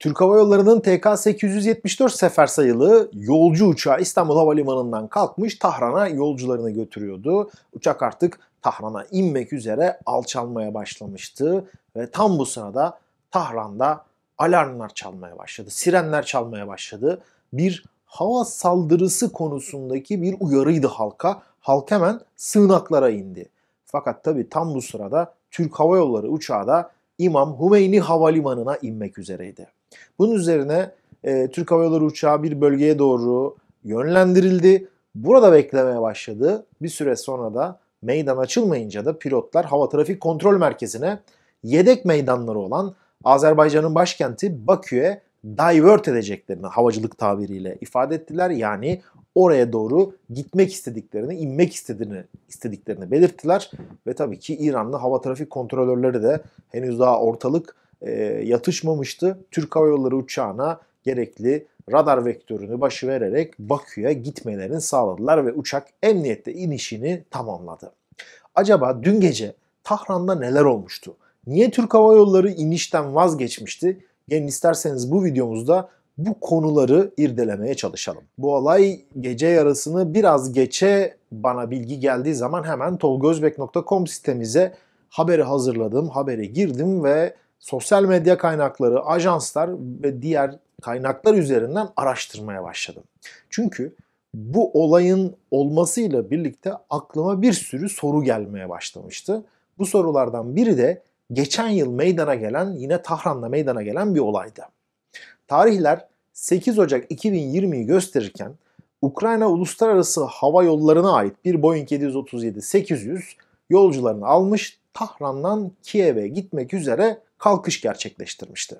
Türk Hava Yolları'nın TK-874 sefer sayılı yolcu uçağı İstanbul Havalimanı'ndan kalkmış Tahran'a yolcularını götürüyordu. Uçak artık Tahran'a inmek üzere alçalmaya başlamıştı ve tam bu sırada Tahran'da alarmlar çalmaya başladı, sirenler çalmaya başladı. Bir hava saldırısı konusundaki bir uyarıydı halka. Halk hemen sığınaklara indi. Fakat tabii tam bu sırada Türk Hava Yolları uçağı da İmam Hümeyni Havalimanı'na inmek üzereydi. Bunun üzerine e, Türk Hava Yolları uçağı bir bölgeye doğru yönlendirildi. Burada beklemeye başladı. Bir süre sonra da meydan açılmayınca da pilotlar hava trafik kontrol merkezine yedek meydanları olan Azerbaycan'ın başkenti Bakü'ye divert edeceklerini havacılık tabiriyle ifade ettiler. Yani oraya doğru gitmek istediklerini, inmek istediğini, istediklerini belirttiler. Ve tabii ki İranlı hava trafik kontrolörleri de henüz daha ortalık e, yatışmamıştı. Türk Hava Yolları uçağına gerekli radar vektörünü başı vererek Bakü'ye gitmelerini sağladılar ve uçak emniyette inişini tamamladı. Acaba dün gece Tahran'da neler olmuştu? Niye Türk Hava Yolları inişten vazgeçmişti? Gelin isterseniz bu videomuzda bu konuları irdelemeye çalışalım. Bu olay gece yarısını biraz geçe bana bilgi geldiği zaman hemen tolgozbek.com sitemize haberi hazırladım, habere girdim ve sosyal medya kaynakları, ajanslar ve diğer kaynaklar üzerinden araştırmaya başladım. Çünkü bu olayın olmasıyla birlikte aklıma bir sürü soru gelmeye başlamıştı. Bu sorulardan biri de geçen yıl meydana gelen yine Tahran'da meydana gelen bir olaydı. Tarihler 8 Ocak 2020'yi gösterirken Ukrayna Uluslararası Hava Yolları'na ait bir Boeing 737-800 yolcularını almış Tahran'dan Kiev'e gitmek üzere kalkış gerçekleştirmişti.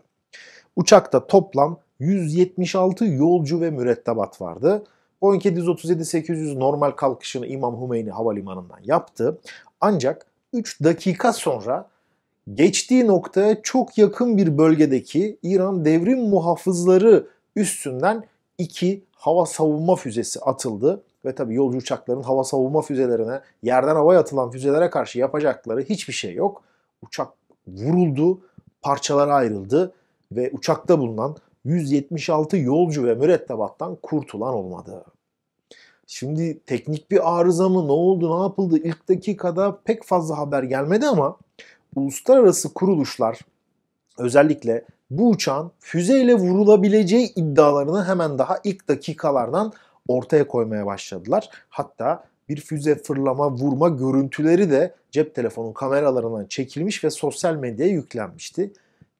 Uçakta toplam 176 yolcu ve mürettebat vardı. Boeing 737-800 normal kalkışını İmam Hümeyni Havalimanı'ndan yaptı. Ancak 3 dakika sonra geçtiği noktaya çok yakın bir bölgedeki İran devrim muhafızları üstünden iki hava savunma füzesi atıldı ve tabii yolcu uçaklarının hava savunma füzelerine, yerden havaya atılan füzelere karşı yapacakları hiçbir şey yok. Uçak vuruldu, parçalara ayrıldı ve uçakta bulunan 176 yolcu ve mürettebattan kurtulan olmadı. Şimdi teknik bir arıza mı ne oldu ne yapıldı ilk dakikada pek fazla haber gelmedi ama uluslararası kuruluşlar özellikle bu uçağın füzeyle vurulabileceği iddialarını hemen daha ilk dakikalardan ortaya koymaya başladılar. Hatta bir füze fırlama, vurma görüntüleri de cep telefonun kameralarından çekilmiş ve sosyal medyaya yüklenmişti.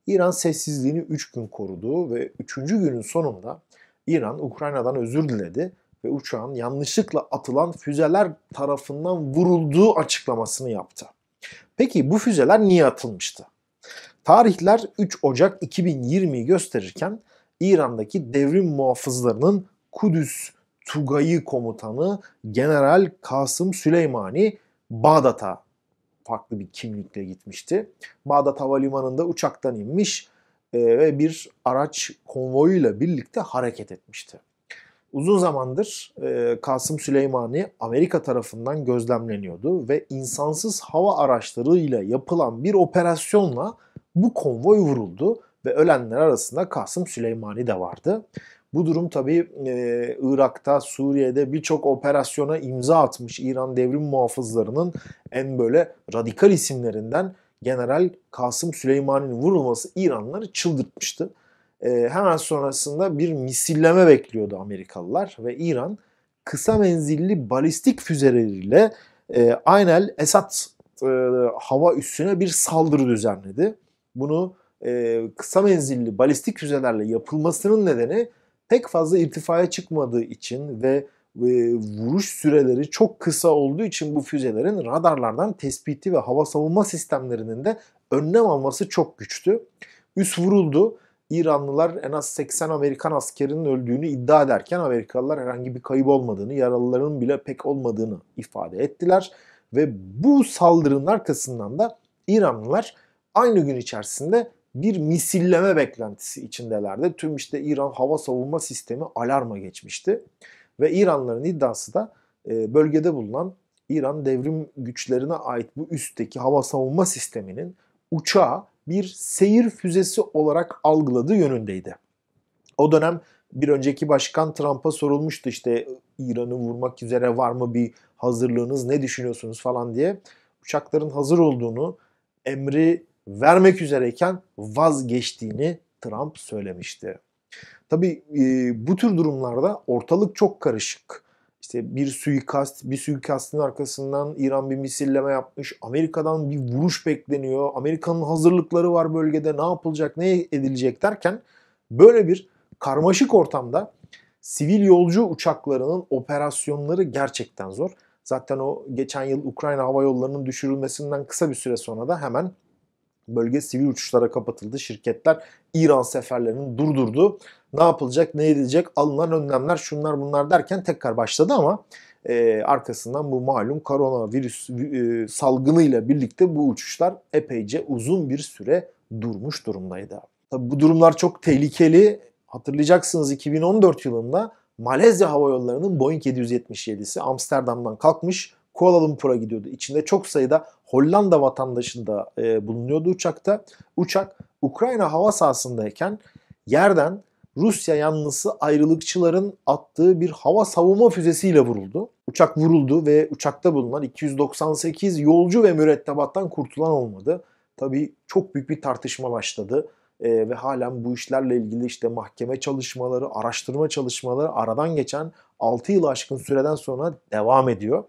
İran sessizliğini 3 gün korudu ve 3. günün sonunda İran Ukrayna'dan özür diledi ve uçağın yanlışlıkla atılan füzeler tarafından vurulduğu açıklamasını yaptı. Peki bu füzeler niye atılmıştı? Tarihler 3 Ocak 2020'yi gösterirken İran'daki devrim muhafızlarının Kudüs Tugayı komutanı General Kasım Süleymani Bağdat'a farklı bir kimlikle gitmişti. Bağdat Havalimanı'nda uçaktan inmiş e, ve bir araç konvoyuyla birlikte hareket etmişti. Uzun zamandır e, Kasım Süleymani Amerika tarafından gözlemleniyordu ve insansız hava araçlarıyla yapılan bir operasyonla bu konvoy vuruldu ve ölenler arasında Kasım Süleymani de vardı. Bu durum tabii e, Irak'ta, Suriye'de birçok operasyona imza atmış İran devrim muhafızlarının en böyle radikal isimlerinden General Kasım Süleymani'nin vurulması İranları çıldırtmıştı. E, hemen sonrasında bir misilleme bekliyordu Amerikalılar ve İran kısa menzilli balistik füzeleriyle e, Aynel Esad e, hava üssüne bir saldırı düzenledi bunu e, kısa menzilli balistik füzelerle yapılmasının nedeni pek fazla irtifaya çıkmadığı için ve e, vuruş süreleri çok kısa olduğu için bu füzelerin radarlardan tespiti ve hava savunma sistemlerinin de önlem alması çok güçtü. Üst vuruldu. İranlılar en az 80 Amerikan askerinin öldüğünü iddia ederken Amerikalılar herhangi bir kayıp olmadığını, yaralıların bile pek olmadığını ifade ettiler. Ve bu saldırının arkasından da İranlılar aynı gün içerisinde bir misilleme beklentisi içindelerdi. Tüm işte İran hava savunma sistemi alarma geçmişti. Ve İranların iddiası da e, bölgede bulunan İran devrim güçlerine ait bu üstteki hava savunma sisteminin uçağı bir seyir füzesi olarak algıladığı yönündeydi. O dönem bir önceki başkan Trump'a sorulmuştu işte İran'ı vurmak üzere var mı bir hazırlığınız ne düşünüyorsunuz falan diye. Uçakların hazır olduğunu, emri vermek üzereyken vazgeçtiğini Trump söylemişti. Tabii e, bu tür durumlarda ortalık çok karışık. İşte bir suikast, bir suikastin arkasından İran bir misilleme yapmış. Amerika'dan bir vuruş bekleniyor. Amerika'nın hazırlıkları var bölgede ne yapılacak, ne edilecek derken böyle bir karmaşık ortamda sivil yolcu uçaklarının operasyonları gerçekten zor. Zaten o geçen yıl Ukrayna hava yollarının düşürülmesinden kısa bir süre sonra da hemen Bölge sivil uçuşlara kapatıldı. Şirketler İran seferlerini durdurdu. Ne yapılacak, ne edilecek, alınan önlemler şunlar bunlar derken tekrar başladı ama e, arkasından bu malum koronavirüs e, salgınıyla birlikte bu uçuşlar epeyce uzun bir süre durmuş durumdaydı. Tabi bu durumlar çok tehlikeli. Hatırlayacaksınız 2014 yılında Malezya Hava Yolları'nın Boeing 777'si Amsterdam'dan kalkmış Kuala Lumpur'a gidiyordu. İçinde çok sayıda Hollanda vatandaşında e, bulunuyordu uçakta. Uçak Ukrayna hava sahasındayken yerden Rusya yanlısı ayrılıkçıların attığı bir hava savunma füzesiyle vuruldu. Uçak vuruldu ve uçakta bulunan 298 yolcu ve mürettebattan kurtulan olmadı. Tabii çok büyük bir tartışma başladı e, ve halen bu işlerle ilgili işte mahkeme çalışmaları, araştırma çalışmaları aradan geçen 6 yıl aşkın süreden sonra devam ediyor.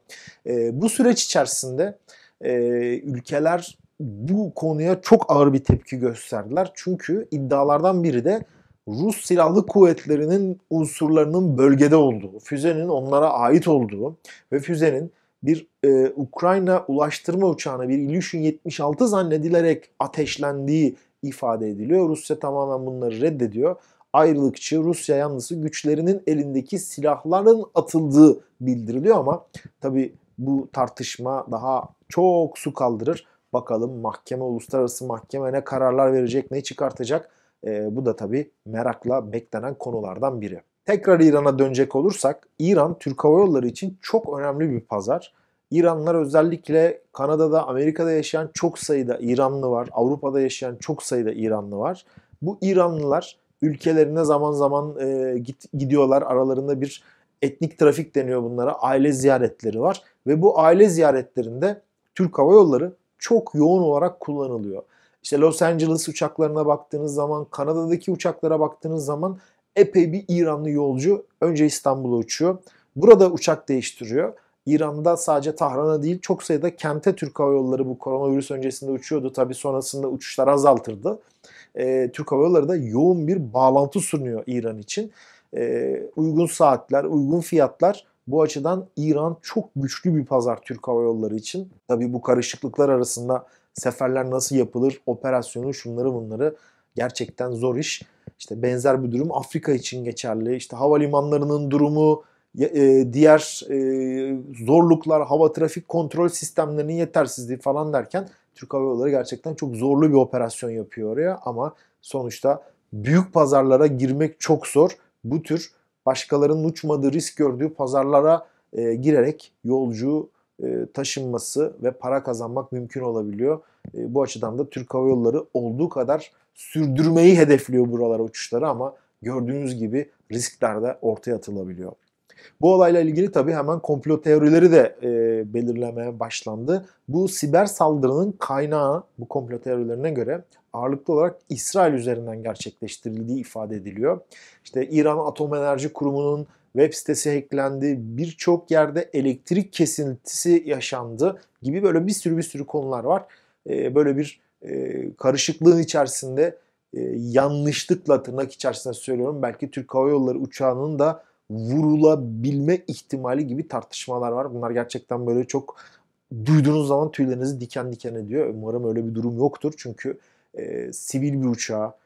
E, bu süreç içerisinde e, ülkeler bu konuya çok ağır bir tepki gösterdiler. Çünkü iddialardan biri de Rus silahlı kuvvetlerinin unsurlarının bölgede olduğu, füzenin onlara ait olduğu ve füzenin bir e, Ukrayna ulaştırma uçağına bir Ilyushin 76 zannedilerek ateşlendiği ifade ediliyor. Rusya tamamen bunları reddediyor. Ayrılıkçı Rusya yanlısı güçlerinin elindeki silahların atıldığı bildiriliyor ama tabi bu tartışma daha çok su kaldırır. Bakalım mahkeme, uluslararası mahkeme ne kararlar verecek, ne çıkartacak? E, bu da tabi merakla beklenen konulardan biri. Tekrar İran'a dönecek olursak, İran Türk Hava Yolları için çok önemli bir pazar. İranlılar özellikle Kanada'da, Amerika'da yaşayan çok sayıda İranlı var. Avrupa'da yaşayan çok sayıda İranlı var. Bu İranlılar ülkelerine zaman zaman e, git, gidiyorlar. Aralarında bir etnik trafik deniyor bunlara. Aile ziyaretleri var ve bu aile ziyaretlerinde Türk Hava Yolları çok yoğun olarak kullanılıyor. İşte Los Angeles uçaklarına baktığınız zaman, Kanada'daki uçaklara baktığınız zaman epey bir İranlı yolcu önce İstanbul'a uçuyor. Burada uçak değiştiriyor. İran'da sadece Tahran'a değil çok sayıda kente Türk Hava Yolları bu koronavirüs öncesinde uçuyordu. Tabii sonrasında uçuşlar azaltırdı. E, Türk Hava Yolları da yoğun bir bağlantı sunuyor İran için. E, uygun saatler, uygun fiyatlar bu açıdan İran çok güçlü bir pazar Türk Hava Yolları için. Tabii bu karışıklıklar arasında seferler nasıl yapılır, operasyonu şunları bunları gerçekten zor iş. İşte benzer bir durum Afrika için geçerli. İşte havalimanlarının durumu, e, diğer e, zorluklar, hava trafik kontrol sistemlerinin yetersizliği falan derken Türk Hava Yolları gerçekten çok zorlu bir operasyon yapıyor oraya ama sonuçta büyük pazarlara girmek çok zor. Bu tür başkalarının uçmadığı, risk gördüğü pazarlara e, girerek yolcu taşınması ve para kazanmak mümkün olabiliyor. bu açıdan da Türk Hava Yolları olduğu kadar sürdürmeyi hedefliyor buralara uçuşları ama gördüğünüz gibi riskler de ortaya atılabiliyor. Bu olayla ilgili tabii hemen komplo teorileri de e, belirlemeye başlandı. Bu siber saldırının kaynağı bu komplo teorilerine göre ağırlıklı olarak İsrail üzerinden gerçekleştirildiği ifade ediliyor. İşte İran Atom Enerji Kurumu'nun web sitesi hacklendi, birçok yerde elektrik kesintisi yaşandı gibi böyle bir sürü bir sürü konular var. E, böyle bir e, karışıklığın içerisinde e, yanlışlıkla tırnak içerisinde söylüyorum belki Türk Hava Yolları uçağının da vurulabilme ihtimali gibi tartışmalar var. Bunlar gerçekten böyle çok duyduğunuz zaman tüylerinizi diken diken ediyor. Umarım öyle bir durum yoktur. Çünkü e, sivil bir uçağa,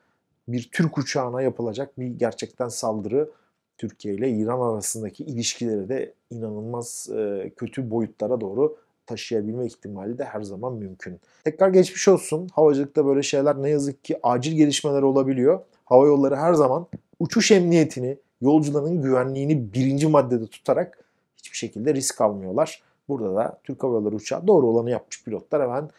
bir Türk uçağına yapılacak bir gerçekten saldırı Türkiye ile İran arasındaki ilişkileri de inanılmaz e, kötü boyutlara doğru taşıyabilme ihtimali de her zaman mümkün. Tekrar geçmiş olsun. Havacılıkta böyle şeyler ne yazık ki acil gelişmeler olabiliyor. Hava yolları her zaman uçuş emniyetini, yolcuların güvenliğini birinci maddede tutarak hiçbir şekilde risk almıyorlar. Burada da Türk Hava Yolları uçağı doğru olanı yapmış pilotlar hemen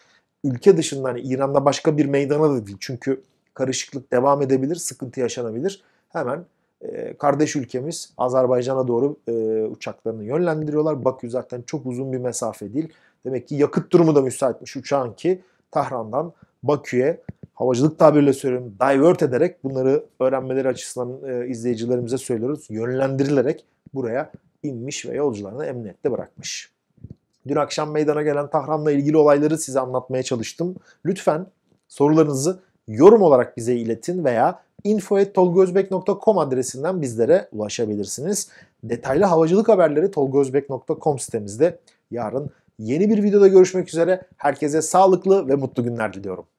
ülke dışında hani İran'da başka bir meydana da değil. Çünkü karışıklık devam edebilir, sıkıntı yaşanabilir. Hemen e, kardeş ülkemiz Azerbaycan'a doğru e, uçaklarını yönlendiriyorlar. Bakü zaten çok uzun bir mesafe değil. Demek ki yakıt durumu da müsaitmiş uçağın ki Tahran'dan Bakü'ye havacılık tabiriyle söylüyorum divert ederek bunları öğrenmeleri açısından e, izleyicilerimize söylüyoruz. Yönlendirilerek buraya inmiş ve yolcularını emniyette bırakmış. Dün akşam meydana gelen Tahran'la ilgili olayları size anlatmaya çalıştım. Lütfen sorularınızı yorum olarak bize iletin veya info.tolgozbek.com adresinden bizlere ulaşabilirsiniz. Detaylı havacılık haberleri tolgozbek.com sitemizde. Yarın yeni bir videoda görüşmek üzere. Herkese sağlıklı ve mutlu günler diliyorum.